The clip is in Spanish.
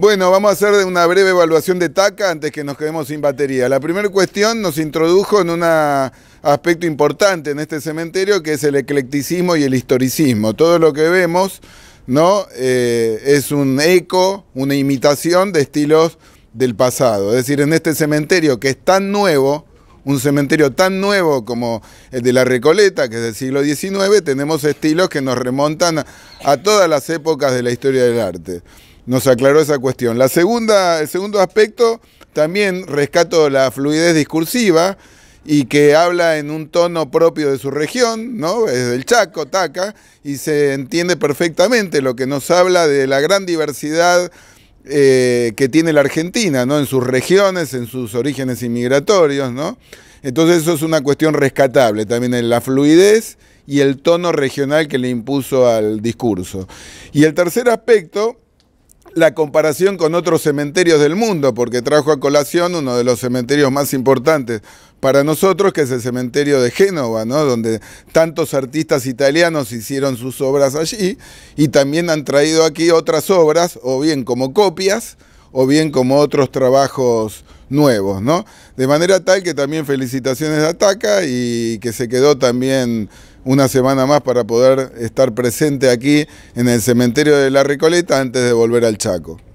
Bueno, vamos a hacer una breve evaluación de TACA antes que nos quedemos sin batería. La primera cuestión nos introdujo en un aspecto importante en este cementerio que es el eclecticismo y el historicismo. Todo lo que vemos ¿no? Eh, es un eco, una imitación de estilos del pasado. Es decir, en este cementerio que es tan nuevo, un cementerio tan nuevo como el de la Recoleta, que es del siglo XIX, tenemos estilos que nos remontan a todas las épocas de la historia del arte nos aclaró esa cuestión. La segunda, el segundo aspecto, también rescato la fluidez discursiva y que habla en un tono propio de su región, ¿no? Es del Chaco, Taca, y se entiende perfectamente lo que nos habla de la gran diversidad eh, que tiene la Argentina, ¿no? En sus regiones, en sus orígenes inmigratorios, ¿no? Entonces eso es una cuestión rescatable, también en la fluidez y el tono regional que le impuso al discurso. Y el tercer aspecto la comparación con otros cementerios del mundo, porque trajo a colación uno de los cementerios más importantes para nosotros, que es el cementerio de Génova, ¿no? donde tantos artistas italianos hicieron sus obras allí y también han traído aquí otras obras, o bien como copias, o bien como otros trabajos nuevos. ¿no? De manera tal que también felicitaciones a Ataca y que se quedó también una semana más para poder estar presente aquí en el cementerio de La Recoleta antes de volver al Chaco.